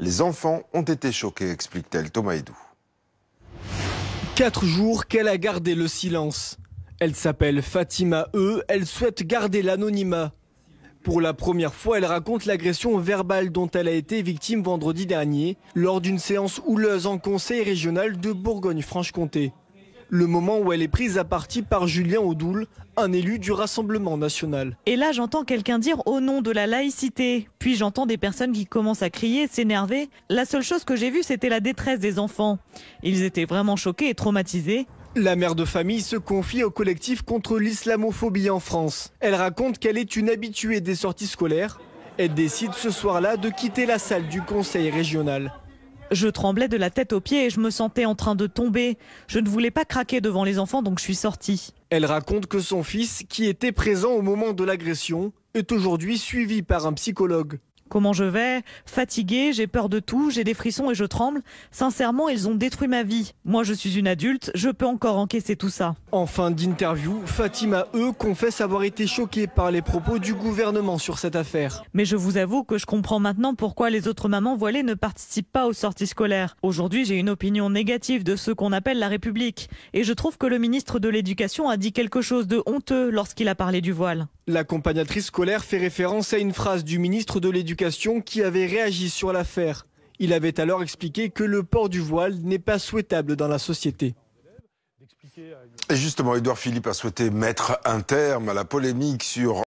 Les enfants ont été choqués, explique-t-elle Thomas Edou. Quatre jours qu'elle a gardé le silence. Elle s'appelle Fatima E, elle souhaite garder l'anonymat. Pour la première fois, elle raconte l'agression verbale dont elle a été victime vendredi dernier lors d'une séance houleuse en conseil régional de Bourgogne-Franche-Comté. Le moment où elle est prise à partie par Julien Audoul, un élu du Rassemblement national. Et là, j'entends quelqu'un dire au nom de la laïcité. Puis j'entends des personnes qui commencent à crier, s'énerver. La seule chose que j'ai vue, c'était la détresse des enfants. Ils étaient vraiment choqués et traumatisés. La mère de famille se confie au collectif contre l'islamophobie en France. Elle raconte qu'elle est une habituée des sorties scolaires. Elle décide ce soir-là de quitter la salle du conseil régional. Je tremblais de la tête aux pieds et je me sentais en train de tomber. Je ne voulais pas craquer devant les enfants, donc je suis sortie. Elle raconte que son fils, qui était présent au moment de l'agression, est aujourd'hui suivi par un psychologue. Comment je vais Fatiguée, j'ai peur de tout, j'ai des frissons et je tremble. Sincèrement, ils ont détruit ma vie. Moi, je suis une adulte, je peux encore encaisser tout ça. En fin d'interview, Fatima E confesse avoir été choquée par les propos du gouvernement sur cette affaire. Mais je vous avoue que je comprends maintenant pourquoi les autres mamans voilées ne participent pas aux sorties scolaires. Aujourd'hui, j'ai une opinion négative de ce qu'on appelle la République. Et je trouve que le ministre de l'Éducation a dit quelque chose de honteux lorsqu'il a parlé du voile. L'accompagnatrice scolaire fait référence à une phrase du ministre de l'Éducation qui avait réagi sur l'affaire. Il avait alors expliqué que le port du voile n'est pas souhaitable dans la société. Et justement, Edouard Philippe a souhaité mettre un terme à la polémique sur